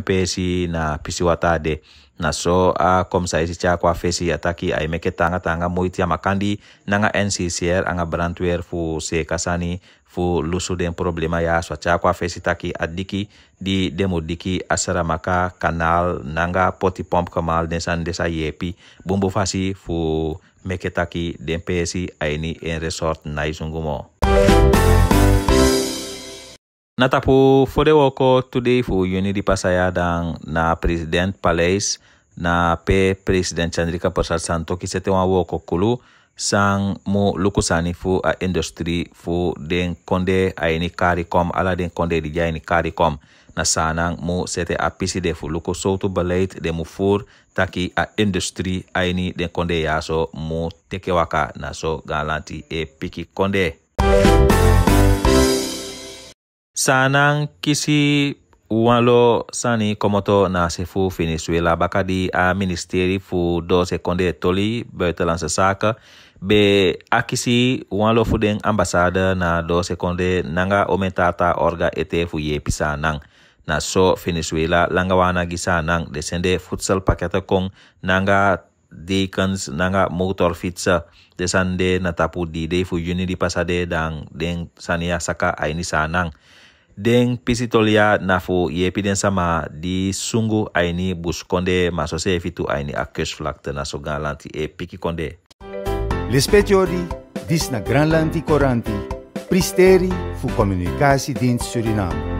pesi na pisi watade na so a ah, kom saisi cha kwa fesi ataki meke tanga tanga moiti ya makandi nanga NCCR anga brandware fu se kasani fu lusu den problema ya so cha kwa fesi taki adiki di diki asara maka kanal nanga poti pomp kamal den san desa yepi bumbu fasi fu meke taki den pesi aini en resort naisungumo. Música Nata pou fode woko today fu yoni di pasaya dan na President Palais na pe President Chandrika Prasad Santo ki sete wan woko kulu san mu luku sani fu a industry fu den konde a ini kari ala den konde di ini karikom na sanan mu sete a pisi de fu luku sotu beleid de mu fur taki a industry a ini den konde yaso mu teke waka na so galanti e piki konde. sanang kisi walo sani komoto na sefu Venezuela bakadi a ministeri fu do sekonde toli buitenlandse saka be akisi walo fu den ambasada na do sekonde nanga omentata orga ete fu ye pisanang na so Venezuela langa wana gisanang desende futsal pakete kong nanga deacons nanga motor fitsa desande natapu di de fu juni di pasade dang deng sania saka aini sanang den pisitolia nafu ye piden sama di sungu aini buskonde se fitu aini akus flak na sogan galanti e piki konde. Lespetiori, dis na granlanti koranti pristeri fu din Suriname.